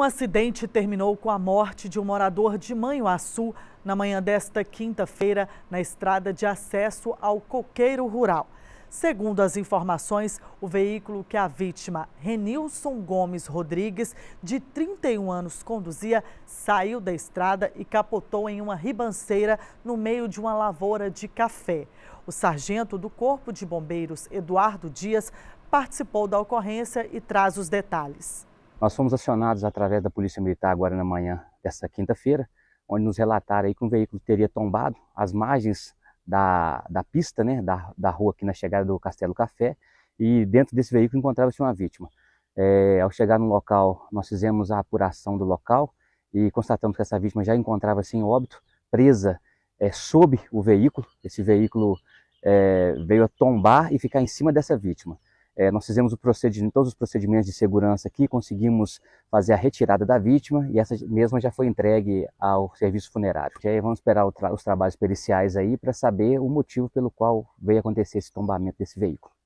Um acidente terminou com a morte de um morador de Manhuaçu na manhã desta quinta-feira na estrada de acesso ao coqueiro rural. Segundo as informações, o veículo que a vítima, Renilson Gomes Rodrigues, de 31 anos, conduzia, saiu da estrada e capotou em uma ribanceira no meio de uma lavoura de café. O sargento do Corpo de Bombeiros, Eduardo Dias, participou da ocorrência e traz os detalhes. Nós fomos acionados através da Polícia Militar agora na manhã dessa quinta-feira, onde nos relataram aí que um veículo teria tombado às margens da, da pista, né, da, da rua aqui na chegada do Castelo Café, e dentro desse veículo encontrava-se uma vítima. É, ao chegar no local, nós fizemos a apuração do local e constatamos que essa vítima já encontrava-se em óbito, presa é, sob o veículo. Esse veículo é, veio a tombar e ficar em cima dessa vítima. É, nós fizemos o procedimento, todos os procedimentos de segurança aqui, conseguimos fazer a retirada da vítima e essa mesma já foi entregue ao serviço funerário. E aí vamos esperar tra os trabalhos periciais aí para saber o motivo pelo qual veio acontecer esse tombamento desse veículo.